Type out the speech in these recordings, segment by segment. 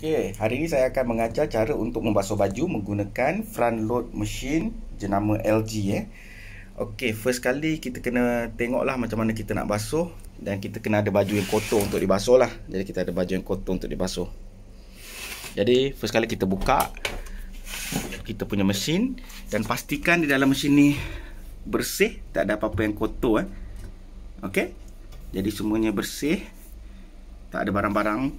Okey, hari ini saya akan mengajar cara untuk membasuh baju menggunakan front load machine jenama LG eh. Ya. Okey, first kali kita kena tengoklah macam mana kita nak basuh dan kita kena ada baju yang kotor untuk dibasuh lah. Jadi kita ada baju yang kotor untuk dibasuh. Jadi first kali kita buka kita punya mesin dan pastikan di dalam mesin ni bersih, tak ada apa-apa yang kotor eh. Okey. Jadi semuanya bersih. Tak ada barang-barang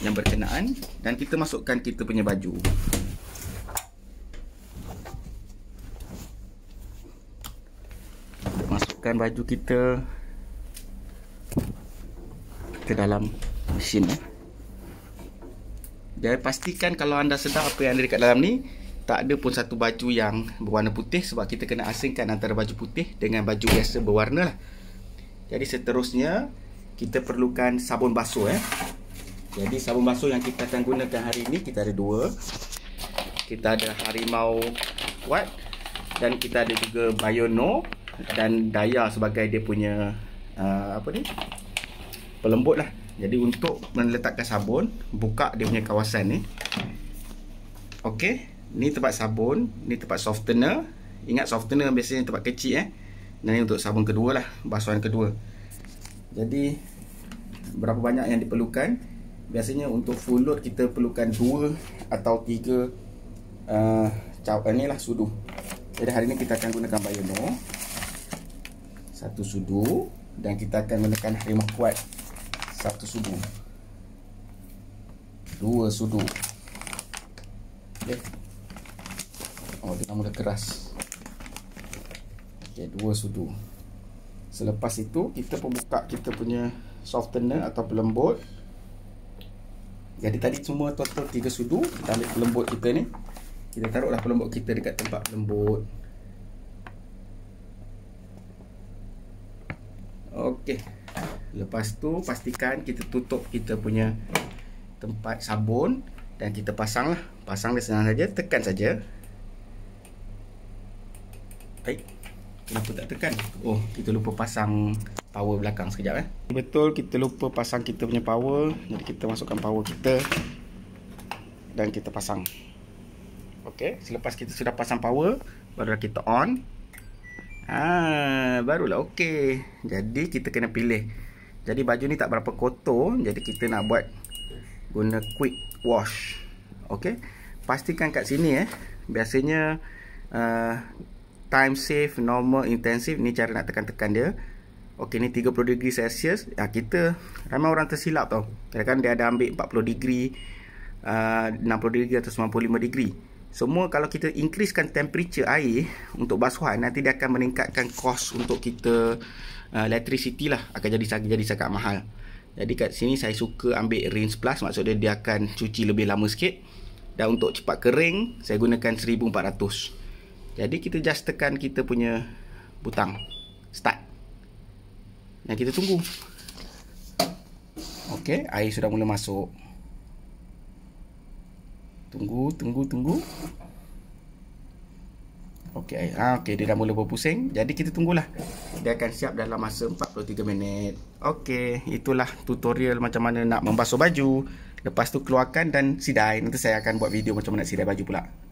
yang berkenaan dan kita masukkan kita punya baju. Masukkan baju kita ke dalam mesin ya. Jadi pastikan kalau anda sedar apa yang ada dekat dalam ni tak ada pun satu baju yang berwarna putih sebab kita kena asingkan antara baju putih dengan baju biasa berwarna lah. Jadi seterusnya kita perlukan sabun basuh ya. Jadi sabun basuh yang kita akan gunakan hari ini kita ada dua. Kita ada Harimau Kuat dan kita ada juga Bayono dan Daya sebagai dia punya uh, apa ni? Pelembut lah. Jadi untuk meletakkan sabun, buka dia punya kawasan ni. Okey, ni tempat sabun, ni tempat softener. Ingat softener biasanya tempat kecil eh. Dan ni untuk sabun kedua lah, basuhan kedua. Jadi berapa banyak yang diperlukan? biasanya untuk full load kita perlukan dua atau tiga uh, uh ni lah sudu jadi hari ini kita akan gunakan bioneer satu sudu dan kita akan menekan harimah kuat satu sudu dua sudu okay. oh dia mula keras Okay dua sudu selepas itu kita pembuka kita punya softener atau pelembut jadi tadi semua total tiga sudu Kita ambil pelembut kita ni Kita taruhlah pelembut kita dekat tempat lembut Okey Lepas tu pastikan kita tutup kita punya tempat sabun Dan kita pasang lah Pasang dia senang saja, tekan saja Baik Kenapa tak tekan? Oh, kita lupa pasang power belakang sekejap eh. Betul kita lupa pasang kita punya power. Jadi kita masukkan power kita dan kita pasang. Okey, selepas kita sudah pasang power, baru kita on. Ah, barulah okey. Jadi kita kena pilih. Jadi baju ni tak berapa kotor, jadi kita nak buat guna quick wash. Okey. Pastikan kat sini eh. Biasanya uh, time safe, normal, intensive ni cara nak tekan-tekan dia. Okey ni 30 degree Celsius. Ya kita ramai orang tersilap tau. Kira kan dia ada ambil 40 degree uh, 60 degree atau 95 degree. Semua kalau kita increasekan temperature air untuk basuhan nanti dia akan meningkatkan kos untuk kita uh, electricity lah akan jadi sangat jadi sangat mahal. Jadi kat sini saya suka ambil rinse plus maksudnya dia akan cuci lebih lama sikit dan untuk cepat kering saya gunakan 1400. Jadi kita just tekan kita punya butang start yang kita tunggu. Okey, air sudah mula masuk. Tunggu, tunggu, tunggu. Okey, ha, okey dia dah mula berpusing. Jadi kita tunggulah. Dia akan siap dalam masa 43 minit. Okey, itulah tutorial macam mana nak membasuh baju. Lepas tu keluarkan dan sidai. Nanti saya akan buat video macam mana nak sidai baju pula.